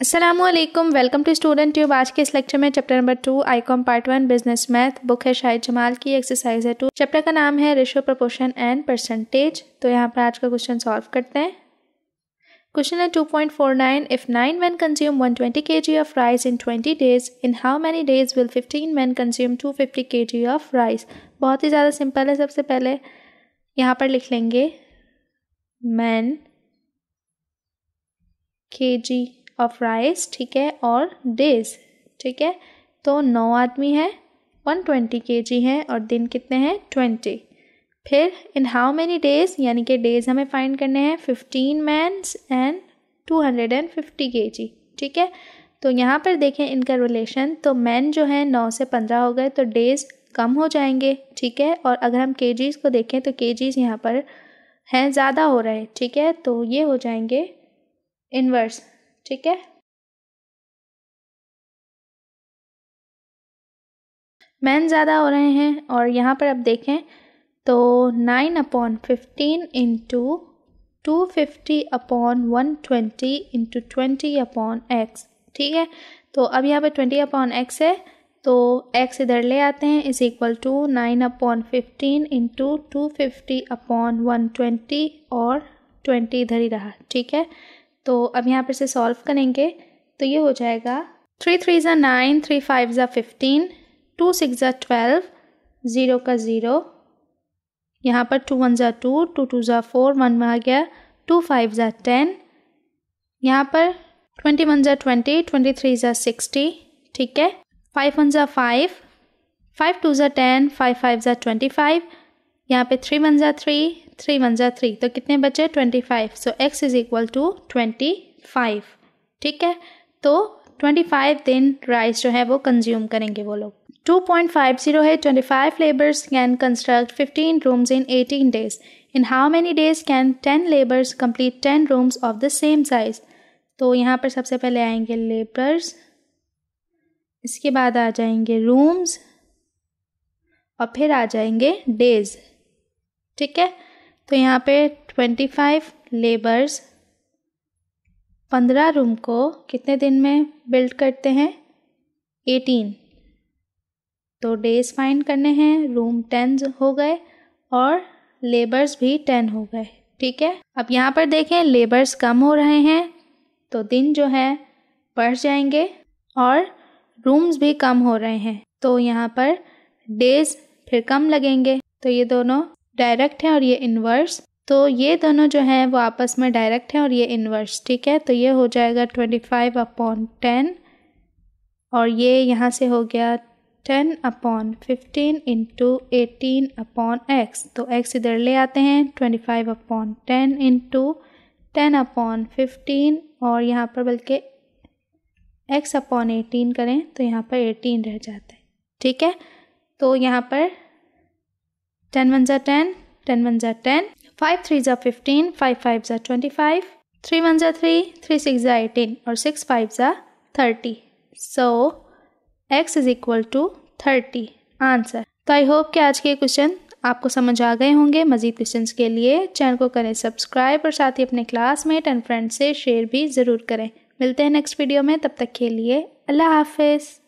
Aslam welcome to student tube आज के इस लेक्चर में chapter number two I com part one business math book है शाहिद जमाल की एक्सरसाइज है टू चैप्टर का नाम है रेशो प्रपोर्शन एंड परसेंटेज तो यहाँ पर आज का क्वेश्चन सॉल्व करते हैं क्वेश्चन है 2.49 if nine man consume one twenty K G of rice in twenty days in how many days will fifteen man consume two fifty K G of rice बहुत ही ज़्यादा सिंपल है सबसे पहले यहाँ पर लिख लेंगे मैन के जी ऑफ राइस ठीक है और डेज ठीक है तो नौ आदमी हैं वन ट्वेंटी के जी हैं और दिन कितने हैं ट्वेंटी फिर इन हाउ मैनी डेज यानी कि डेज हमें फाइंड करने हैं fifteen mans and two hundred and fifty K G ठीक है तो यहाँ पर देखें इनका रिलेशन तो मैन जो है नौ से पंद्रह हो गए तो डेज कम हो जाएंगे ठीक है और अगर हम के को देखें तो के जीज यहाँ पर हैं ज़्यादा हो रहे ठीक है तो ये हो जाएंगे इन्वर्स ठीक है मैन ज़्यादा हो रहे हैं और यहाँ पर अब देखें तो nine upon fifteen into two fifty upon one twenty into twenty upon X ठीक है तो अब यहाँ पर ट्वेंटी अपॉन एक्स है तो एक्स इधर ले आते हैं is equal to nine upon fifteen into two fifty upon one twenty और ट्वेंटी इधर ही रहा ठीक है तो अब यहाँ पर से सॉल्व करेंगे तो ये हो जाएगा थ्री थ्री ज़ा नाइन थ्री फाइव ज़ा फिफ्टीन टू सिक्स ज़ा ट्वेल्व ज़ीरो का ज़ीरो यहाँ पर टू वन ज़ा टू टू टू ज़ा फोर वन में आ गया टू फाइव ज़ा टेन यहाँ पर ट्वेंटी वन ज़ा ट्वेंटी ट्वेंटी थ्री ज़ा सिक्सटी ठीक है फाइव वन ज़ा फाइव फाइव टू ज़ा टेन फाइव फाइव ज़ा ट्वेंटी फाइव यहाँ पे थ्री वन ज़ा थ्री थ्री वन ज़ा थ्री तो कितने बचे twenty five so x is equal to twenty five ठीक है तो ट्वेंटी फाइव दिन राइस जो है वो कंज्यूम करेंगे वो लोग टू पॉइंट फाइव जीरो है twenty five labours can construct fifteen rooms in eighteen days in how many days can ten labours complete ten rooms of the same size तो यहाँ पर सबसे पहले आएंगे लेबर्स इसके बाद आ जाएंगे रूम्स और फिर आ जाएंगे डेज ठीक है तो यहाँ पे ट्वेंटी फाइव लेबर्स पंद्रह रूम को कितने दिन में बिल्ड करते हैं एटीन तो डेज फाइंड करने हैं रूम टेन हो गए और लेबर्स भी टेन हो गए ठीक है अब यहाँ पर देखें लेबर्स कम हो रहे हैं तो दिन जो है बढ़ जाएंगे और रूम्स भी कम हो रहे हैं तो यहाँ पर डेज फिर कम लगेंगे तो ये दोनों डायरेक्ट है और ये इन्वर्स तो ये दोनों जो हैं वो आपस में डायरेक्ट हैं और ये इन्वर्स ठीक है तो ये हो जाएगा ट्वेंटी फाइव अपॉन टेन और ये यहाँ से हो गया ten upon fifteen into eighteen upon x तो एक्स इधर ले आते हैं twenty five upon ten into ten upon fifteen और यहाँ पर बल्कि एक्स अपॉन एटीन करें तो यहाँ पर एटीन रह जाता है ठीक है तो यहाँ पर टेन वन ज़ा टेन टेन वन ज़ा टेन फाइव थ्री ज़ा फिफ्टीन फाइव फाइव ज़ा ट्वेंटी फाइव थ्री वन ज़ा थ्री थ्री सिक्स ज़ा एटीन और सिक्स फाइव ज़ा thirty so x is equal to thirty answer तो आई होप कि आज के क्वेश्चन आपको समझ आ गए होंगे मजीद क्वेश्चन के लिए चैनल को करें सब्सक्राइब और साथ ही अपने क्लासमेट एंड फ्रेंड से शेयर भी ज़रूर करें मिलते हैं नेक्स्ट वीडियो में तब तक के लिए अल्लाह हाफिज़